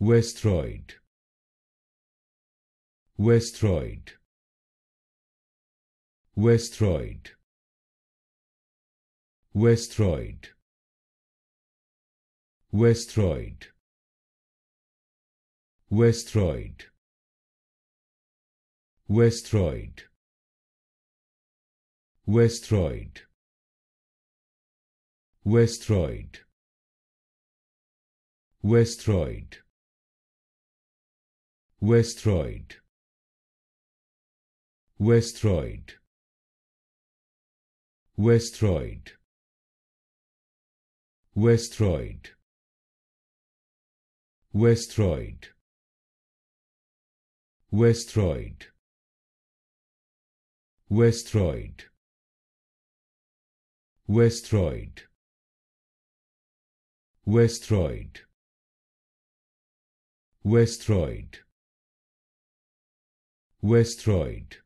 Westroid Westroid Westroid Westroid Westroid Westroid Westroid Westroid Westroid Westroid Westroyd Westroyd Westroyd Westroyd Westroyd Westroyd Westroyd Westroyd Westroyd Westroyd westroyd